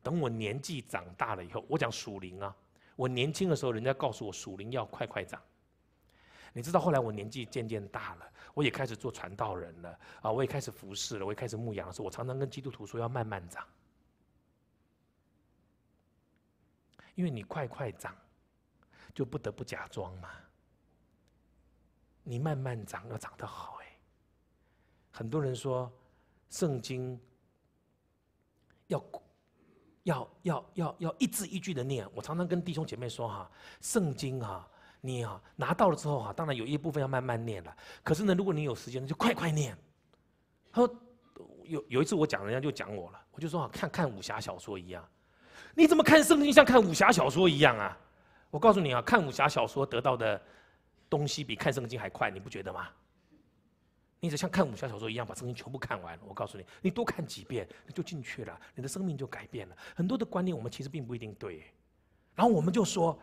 等我年纪长大了以后，我讲属灵啊。我年轻的时候，人家告诉我属灵要快快长。你知道后来我年纪渐渐大了，我也开始做传道人了啊，我也开始服侍了，我也开始牧羊的时候，我常常跟基督徒说要慢慢长。因为你快快长。就不得不假装嘛。你慢慢长，要长得好哎。很多人说圣经要要要要要一字一句的念。我常常跟弟兄姐妹说哈，圣经哈，你啊拿到了之后哈，当然有一部分要慢慢念了。可是呢，如果你有时间，就快快念。他说有有一次我讲人家就讲我了，我就说啊，看看武侠小说一样，你怎么看圣经像看武侠小说一样啊？我告诉你啊，看武侠小说得到的东西比看圣经还快，你不觉得吗？你只像看武侠小说一样把圣经全部看完我告诉你，你多看几遍，你就进去了，你的生命就改变了。很多的观念我们其实并不一定对。然后我们就说，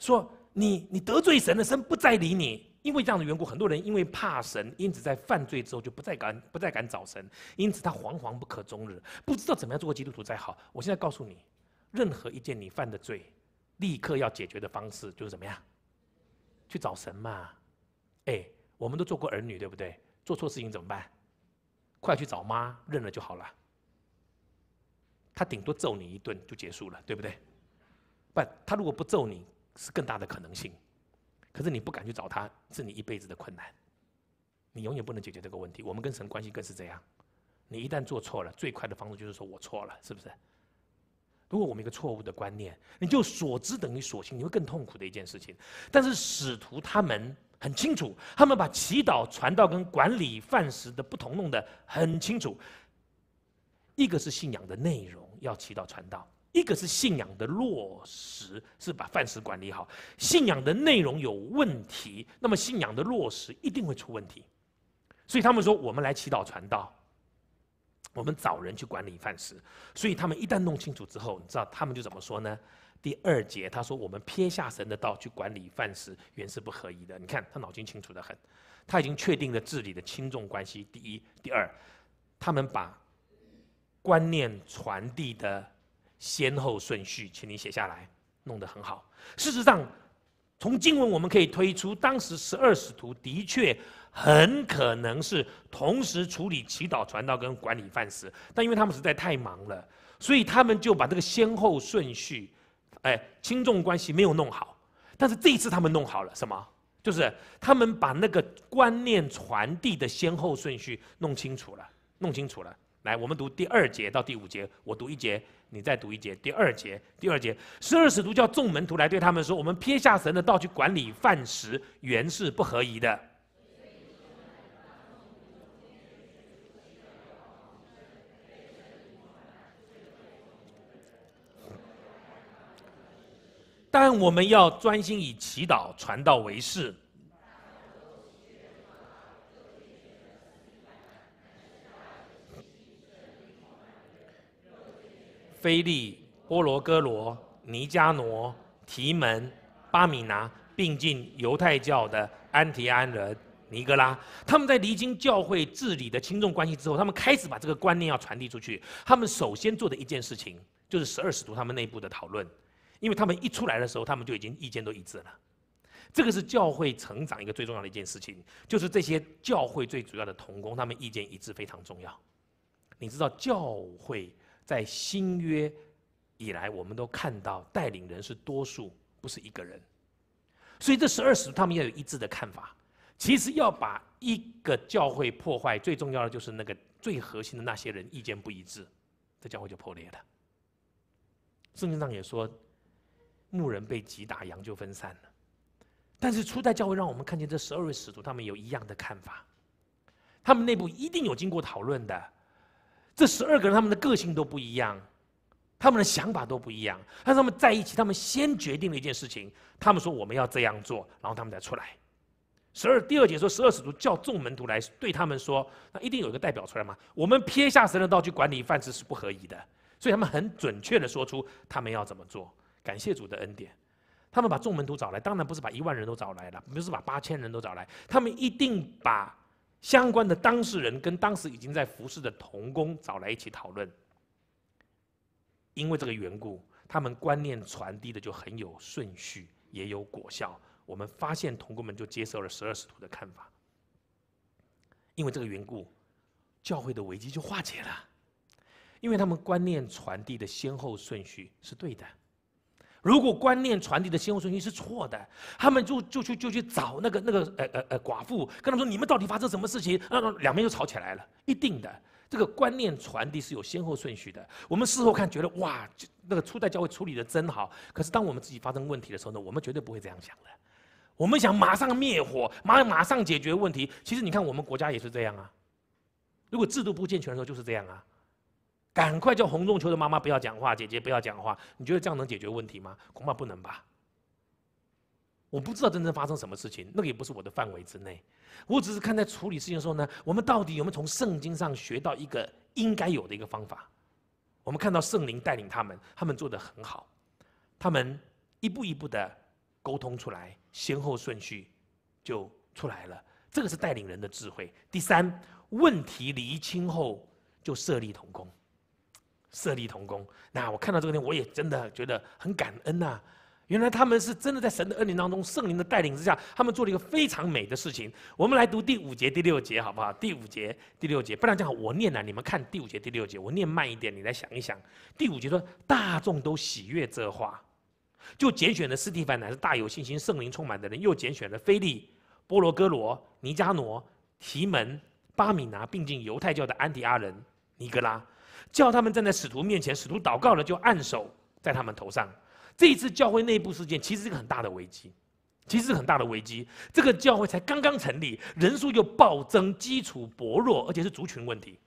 说你你得罪神了，神不再理你。因为这样的缘故，很多人因为怕神，因此在犯罪之后就不再敢不再敢找神，因此他惶惶不可终日，不知道怎么样做个基督徒才好。我现在告诉你，任何一件你犯的罪。立刻要解决的方式就是怎么样？去找神嘛！哎，我们都做过儿女，对不对？做错事情怎么办？快去找妈，认了就好了。他顶多揍你一顿就结束了，对不对？不，他如果不揍你是更大的可能性。可是你不敢去找他，是你一辈子的困难。你永远不能解决这个问题。我们跟神关系更是这样。你一旦做错了，最快的方式就是说我错了，是不是？如果我们一个错误的观念，你就所知等于所行，你会更痛苦的一件事情。但是使徒他们很清楚，他们把祈祷传道跟管理饭食的不同弄得很清楚。一个是信仰的内容要祈祷传道，一个是信仰的落实是把饭食管理好。信仰的内容有问题，那么信仰的落实一定会出问题。所以他们说：“我们来祈祷传道。”我们找人去管理饭食，所以他们一旦弄清楚之后，你知道他们就怎么说呢？第二节他说：“我们撇下神的道去管理饭食，原是不合宜的。”你看他脑筋清楚的很，他已经确定了治理的轻重关系。第一、第二，他们把观念传递的先后顺序，请你写下来，弄得很好。事实上。从经文我们可以推出，当时十二使徒的确很可能是同时处理祈祷、传道跟管理饭食，但因为他们实在太忙了，所以他们就把这个先后顺序，哎，轻重关系没有弄好。但是这一次他们弄好了，什么？就是他们把那个观念传递的先后顺序弄清楚了，弄清楚了。来，我们读第二节到第五节，我读一节。你再读一节，第二节，第二节，十二使徒叫众门徒来对他们说：“我们撇下神的道去管理饭食，原是不合宜的。但我们要专心以祈祷、传道为事。”菲利波罗哥罗尼加挪、提门巴米拿并进犹太教的安提安人尼格拉，他们在离经教会治理的轻重关系之后，他们开始把这个观念要传递出去。他们首先做的一件事情就是十二使徒他们内部的讨论，因为他们一出来的时候，他们就已经意见都一致了。这个是教会成长一个最重要的一件事情，就是这些教会最主要的同工，他们意见一致非常重要。你知道教会。在新约以来，我们都看到带领人是多数，不是一个人。所以这十二使徒他们要有一致的看法。其实要把一个教会破坏，最重要的就是那个最核心的那些人意见不一致，这教会就破裂了。圣经上也说，牧人被击打，羊就分散了。但是初代教会让我们看见这十二位使徒他们有一样的看法，他们内部一定有经过讨论的。这十二个人，他们的个性都不一样，他们的想法都不一样。但是他们在一起，他们先决定了一件事情：他们说我们要这样做，然后他们才出来。十二第二节说，十二使徒叫众门徒来，对他们说：那一定有一个代表出来嘛？我们撇下神的道去管理饭食是不合宜的。所以他们很准确的说出他们要怎么做。感谢主的恩典，他们把众门徒找来，当然不是把一万人都找来了，不是把八千人都找来，他们一定把。相关的当事人跟当时已经在服侍的童工找来一起讨论，因为这个缘故，他们观念传递的就很有顺序，也有果效。我们发现童工们就接受了十二使徒的看法，因为这个缘故，教会的危机就化解了，因为他们观念传递的先后顺序是对的。如果观念传递的先后顺序是错的，他们就就去就去找那个那个呃呃呃寡妇，跟他说你们到底发生什么事情？那两边就吵起来了。一定的，这个观念传递是有先后顺序的。我们事后看觉得哇，那个初代教会处理的真好。可是当我们自己发生问题的时候呢，我们绝对不会这样想的。我们想马上灭火，马马上解决问题。其实你看我们国家也是这样啊。如果制度不健全的时候就是这样啊。赶快叫洪仲秋的妈妈不要讲话，姐姐不要讲话。你觉得这样能解决问题吗？恐怕不能吧。我不知道真正发生什么事情，那个也不是我的范围之内。我只是看在处理事情的时候呢，我们到底有没有从圣经上学到一个应该有的一个方法？我们看到圣灵带领他们，他们做得很好，他们一步一步的沟通出来，先后顺序就出来了。这个是带领人的智慧。第三，问题厘清后就设立统工。设立童工，那我看到这个呢，我也真的觉得很感恩呐。原来他们是真的在神的恩典当中、圣灵的带领之下，他们做了一个非常美的事情。我们来读第五节、第六节，好不好？第五节、第六节，不然这样我念了，你们看第五节、第六节，我念慢一点，你来想一想。第五节说：“大众都喜悦这话。”就拣选了斯蒂凡乃是大有信心、圣灵充满的人，又拣选了菲利、波罗哥罗、尼加罗提门、巴米拿，并进犹太教的安提阿人尼格拉。叫他们站在使徒面前，使徒祷告了，就按手在他们头上。这一次教会内部事件其实是个很大的危机，其实是很大的危机。这个教会才刚刚成立，人数又暴增，基础薄弱，而且是族群问题，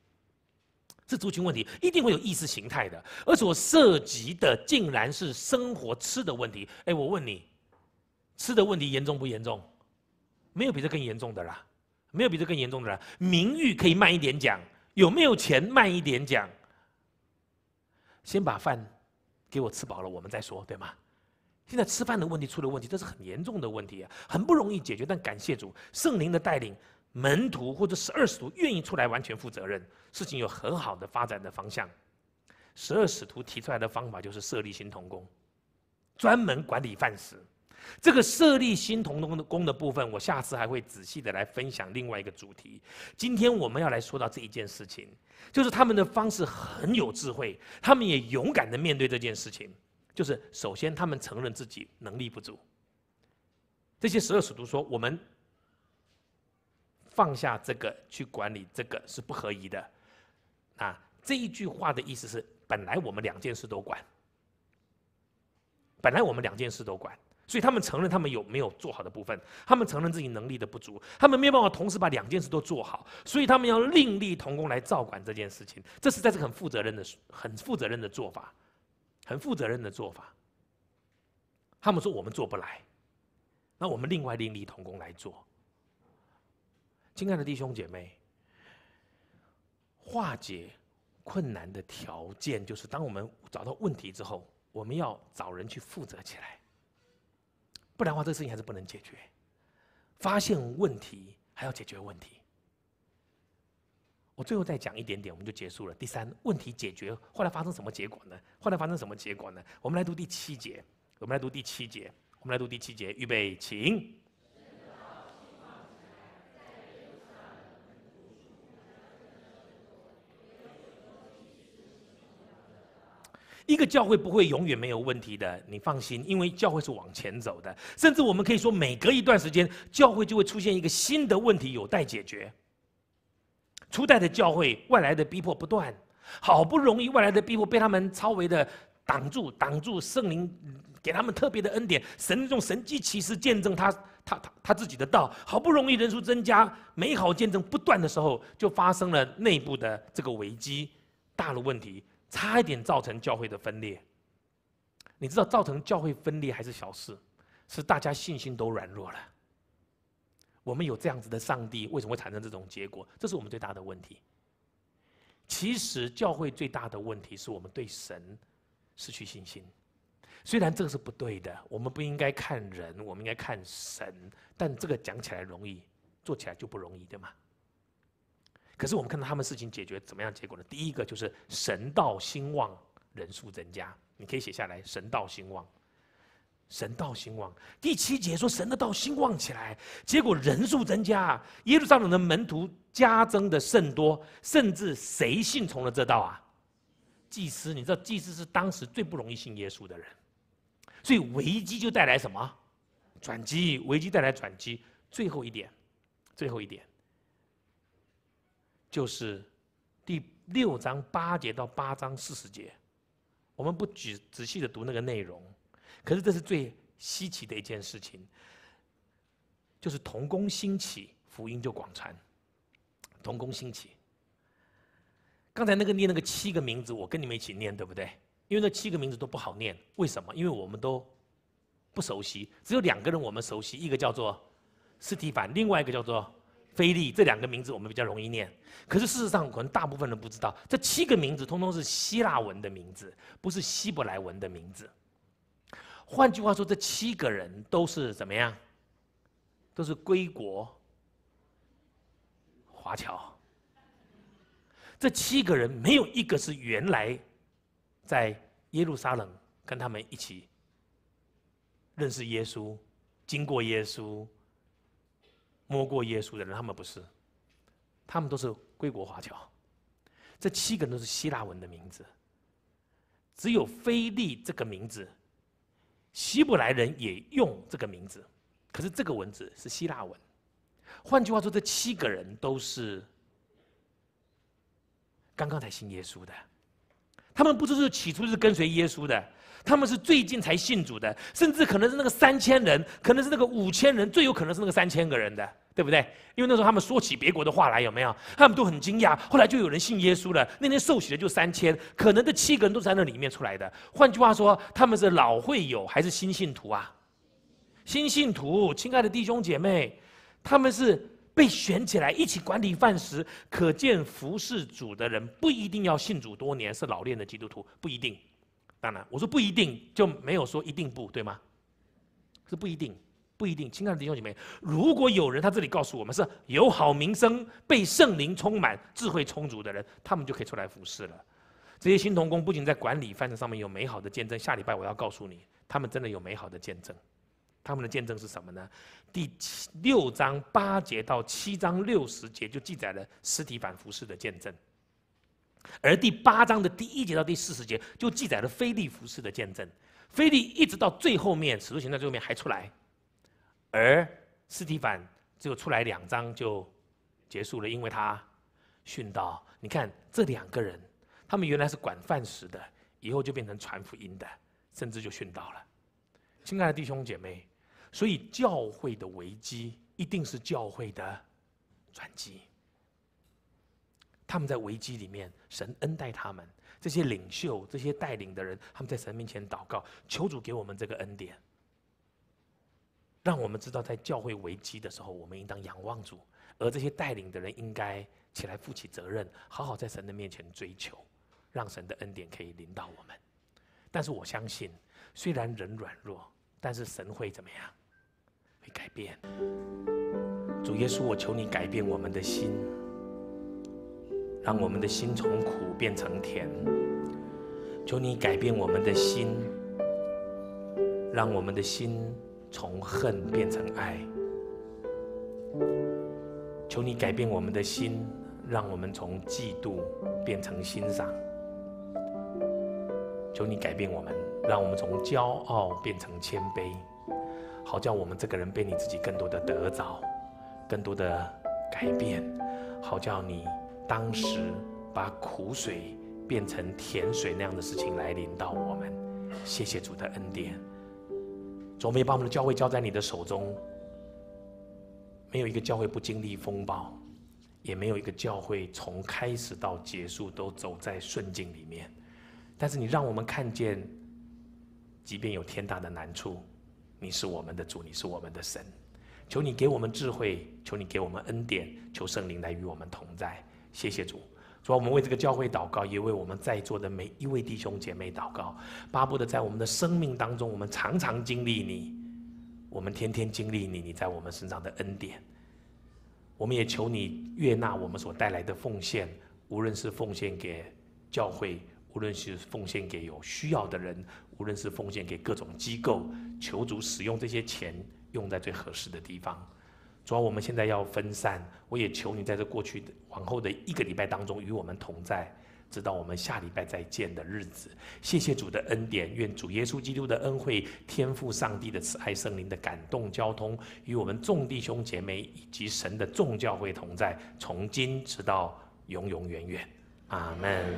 是族群问题，一定会有意识形态的。而所涉及的竟然是生活吃的问题。哎，我问你，吃的问题严重不严重？没有比这更严重的啦，没有比这更严重的了。名誉可以慢一点讲，有没有钱慢一点讲？先把饭给我吃饱了，我们再说，对吗？现在吃饭的问题出了问题，这是很严重的问题啊，很不容易解决。但感谢主，圣灵的带领，门徒或者十二使徒愿意出来完全负责任，事情有很好的发展的方向。十二使徒提出来的方法就是设立新童工，专门管理饭食。这个设立新童的工的部分，我下次还会仔细的来分享另外一个主题。今天我们要来说到这一件事情，就是他们的方式很有智慧，他们也勇敢的面对这件事情。就是首先，他们承认自己能力不足。这些十二使徒说：“我们放下这个去管理这个是不合宜的。”啊，这一句话的意思是：本来我们两件事都管，本来我们两件事都管。所以他们承认他们有没有做好的部分，他们承认自己能力的不足，他们没有办法同时把两件事都做好，所以他们要另立同工来照管这件事情，这实在是很负责任的、很负责任的做法，很负责任的做法。他们说我们做不来，那我们另外另立同工来做。亲爱的弟兄姐妹，化解困难的条件就是，当我们找到问题之后，我们要找人去负责起来。不然的话，这个事情还是不能解决。发现问题还要解决问题。我最后再讲一点点，我们就结束了。第三，问题解决，后来发生什么结果呢？后来发生什么结果呢？我们来读第七节，我们来读第七节，我们来读第七节，预备，请。一个教会不会永远没有问题的，你放心，因为教会是往前走的。甚至我们可以说，每隔一段时间，教会就会出现一个新的问题有待解决。初代的教会，外来的逼迫不断，好不容易外来的逼迫被他们超微的挡住，挡住圣灵给他们特别的恩典，神用神迹奇事见证他他他他自己的道，好不容易人数增加，美好见证不断的时候，就发生了内部的这个危机，大的问题。差一点造成教会的分裂。你知道造成教会分裂还是小事，是大家信心都软弱了。我们有这样子的上帝，为什么会产生这种结果？这是我们最大的问题。其实教会最大的问题是我们对神失去信心。虽然这个是不对的，我们不应该看人，我们应该看神。但这个讲起来容易，做起来就不容易对吗？可是我们看到他们事情解决怎么样结果呢？第一个就是神道兴旺，人数增加。你可以写下来，神道兴旺，神道兴旺。第七节说神的道兴旺起来，结果人数增加。耶路撒冷的门徒加增的甚多，甚至谁信从了这道啊？祭司，你知道祭司是当时最不容易信耶稣的人，所以危机就带来什么？转机，危机带来转机。最后一点，最后一点。就是第六章八节到八章四十节，我们不仔仔细的读那个内容，可是这是最稀奇的一件事情，就是童工兴起，福音就广传。童工兴起，刚才那个念那个七个名字，我跟你们一起念，对不对？因为那七个名字都不好念，为什么？因为我们都不熟悉，只有两个人我们熟悉，一个叫做斯蒂凡，另外一个叫做。菲利这两个名字我们比较容易念，可是事实上可能大部分人不知道，这七个名字通通是希腊文的名字，不是希伯来文的名字。换句话说，这七个人都是怎么样？都是归国华侨。这七个人没有一个是原来在耶路撒冷跟他们一起认识耶稣、经过耶稣。摸过耶稣的人，他们不是，他们都是归国华侨。这七个人都是希腊文的名字，只有菲利这个名字，希伯来人也用这个名字，可是这个文字是希腊文。换句话说，这七个人都是刚刚才信耶稣的，他们不知是起初是跟随耶稣的。他们是最近才信主的，甚至可能是那个三千人，可能是那个五千人，最有可能是那个三千个人的，对不对？因为那时候他们说起别国的话来，有没有？他们都很惊讶。后来就有人信耶稣了。那天受洗的就三千，可能这七个人都在那里面出来的。换句话说，他们是老会友还是新信徒啊？新信徒，亲爱的弟兄姐妹，他们是被选起来一起管理饭食，可见服侍主的人不一定要信主多年，是老练的基督徒不一定。我说不一定，就没有说一定不对吗？是不一定，不一定。亲爱的弟兄姐妹，如果有人他这里告诉我们是有好名声、被圣灵充满、智慧充足的人，他们就可以出来服侍了。这些新童工不仅在管理范畴上面有美好的见证，下礼拜我要告诉你，他们真的有美好的见证。他们的见证是什么呢？第六章八节到七章六十节就记载了尸体版服事的见证。而第八章的第一节到第四十节就记载了菲利服饰的见证，菲利一直到最后面，使徒行传最后面还出来，而斯蒂凡只有出来两章就结束了，因为他殉道。你看这两个人，他们原来是管饭食的，以后就变成传福音的，甚至就殉道了。亲爱的弟兄姐妹，所以教会的危机一定是教会的转机。他们在危机里面，神恩待他们；这些领袖、这些带领的人，他们在神面前祷告，求主给我们这个恩典，让我们知道在教会危机的时候，我们应当仰望主，而这些带领的人应该起来负起责任，好好在神的面前追求，让神的恩典可以临到我们。但是我相信，虽然人软弱，但是神会怎么样？会改变。主耶稣，我求你改变我们的心。让我们的心从苦变成甜，求你改变我们的心，让我们的心从恨变成爱。求你改变我们的心，让我们从嫉妒变成欣赏。求你改变我们，让我们从骄傲变成谦卑，好叫我们这个人被你自己更多的得着，更多的改变，好叫你。当时把苦水变成甜水那样的事情来临到我们，谢谢主的恩典。主，没把我们的教会交在你的手中。没有一个教会不经历风暴，也没有一个教会从开始到结束都走在顺境里面。但是你让我们看见，即便有天大的难处，你是我们的主，你是我们的神。求你给我们智慧，求你给我们恩典，求圣灵来与我们同在。谢谢主，主要我们为这个教会祷告，也为我们在座的每一位弟兄姐妹祷告，巴不得在我们的生命当中，我们常常经历你，我们天天经历你，你在我们身上的恩典。我们也求你悦纳我们所带来的奉献，无论是奉献给教会，无论是奉献给有需要的人，无论是奉献给各种机构，求主使用这些钱用在最合适的地方。主要我们现在要分散，我也求你在这过去的往后的一个礼拜当中与我们同在，直到我们下礼拜再见的日子。谢谢主的恩典，愿主耶稣基督的恩惠、天赋、上帝的慈爱、圣灵的感动、交通与我们众弟兄姐妹以及神的众教会同在，从今直到永永远远。阿门。